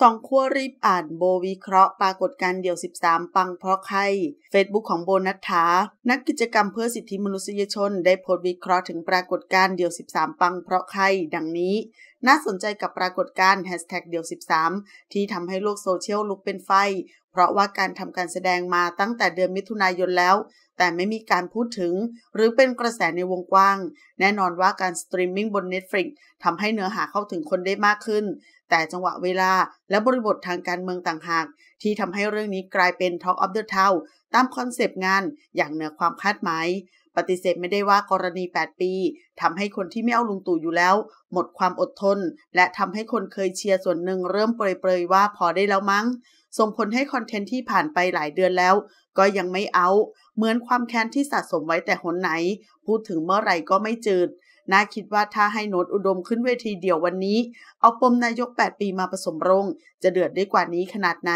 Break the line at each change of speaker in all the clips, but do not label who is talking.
สองขั้วรีบอ่านโบวิเคราะห์ปรากฏการเดี่ยว 13 ปังเพราะใคร เฟซบุ๊กของโบนัทธานักกิจกรรมเพื่อสิทธิมนุษยชนได้โพสต์วิเคราะห์ถึงปรากฏการเดี่ยว 13 ปังเพราะใครดังนี้น่าสนใจกับปรากฏการณ์แฮชแท็กเดียว13 ที่ทำให้โลกโซเชียลลุกเป็นไฟ เพราะว่าการทำการแสดงมาตั้งแต่เดือนมิถุนายนแล้ว แต่ไม่มีการพูดถึง หรือเป็นกระแสในวงกว้าง แน่นอนว่าการสตรีมมิ่งบน Netflix ทำให้เนื้อหาเข้าถึงคนได้มากขึ้น แต่จังหวะเวลาและบริบททางการเมืองต่างหาก ที่ทำให้เรื่องนี้กลายเป็น Talk of the Town ตามคอนเซปต์งานอย่างเหนือความคาดหมายปฏิเสธไม่ได้ว่ากรณี 8 ปีทำให้คนที่ไม่เอาลุงตู่อยู่แล้ว หมดความอดทน และทำให้คนเคยเชียร์ส่วนหนึ่งเริ่มเปรยๆ ว่าพอได้แล้วมั้ง ส่งผลให้คอนเทนต์ที่ผ่านไปหลายเดือนแล้ว ก็ยังไม่เอาเหมือนความแค้นที่สะสมไว้แต่หนไหน พูดถึงเมื่อไหร่ก็ไม่จืด น่าคิดว่าถ้าให้นดอุดมขึ้นเวทีเดียววันนี้เอาปมนายก 8 ปีมาผสมรงจะเดือดได้กว่านี้ขนาดไหน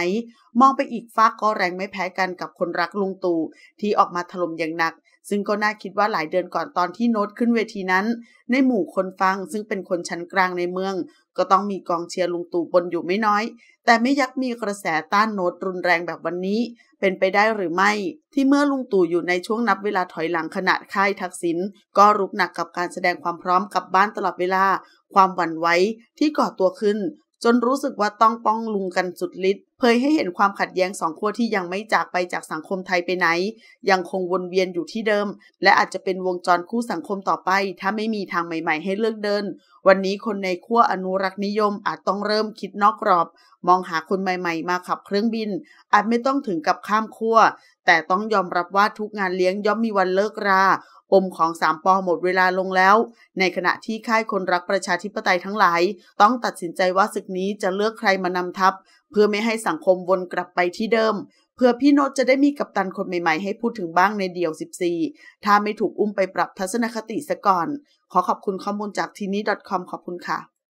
มองไปอีกฟากก็แรงไม่แพ้กันกับคนรักลุงตู่ที่ออกมาถล่มอย่างหนักซึ่งก็น่าคิดว่าหลายเดือนก่อนตอนที่โน้ตขึ้นเวทีนั้น ในหมู่คนฟังซึ่งเป็นคนชั้นกลางในเมือง ก็ต้องมีกองเชียร์ลุงตู่บนอยู่ไม่น้อย แต่ไม่ยักมีกระแสต้านโน้ตรุนแรงแบบวันนี้เป็นไปได้หรือไม่ ที่เมื่อลุงตู่อยู่ในช่วงนับเวลาถอยหลังขณะค่ายทักษิณก็รุกหนักกับการแสดงความพร้อมกับบ้านตลอดเวลาความหวั่นไหวที่ก่อตัวขึ้นจนรู้สึกว่าต้องป้องลุงกันสุดฤทธิ์เผยให้เห็นความขัดแย้งสองขั้วที่ยังไม่จากไปจากสังคมไทยไปไหน ยังคงวนเวียนอยู่ที่เดิม และอาจจะเป็นวงจรคู่สังคมต่อไป ถ้าไม่มีทางใหม่ๆ ให้เลือกเดิน วันนี้คนในขั้วอนุรักษ์นิยมอาจต้องเริ่มคิดนอกกรอบ มองหาคนใหม่ๆ มาขับเครื่องบิน อาจไม่ต้องถึงกับข้ามขั้วแต่ต้องยอมรับว่าทุกงานเลี้ยงย่อมมีวันเลิกราปมของสามปอหมดเวลาลงแล้ว ในขณะที่ค่ายคนรักประชาธิปไตยทั้งหลาย ต้องตัดสินใจว่าศึกนี้จะเลือกใครมานำทัพเพื่อไม่ให้สังคมวนกลับไปที่เดิม เพื่อพี่โนตจะได้มีกัปตันคนใหม่ๆให้พูดถึงบ้างในเดี่ยว 14 ถ้าไม่ถูกอุ้มไปปรับทัศนคติซะก่อน ขอขอบคุณข้อมูลจากทีนี้ .com ขอบคุณค่ะ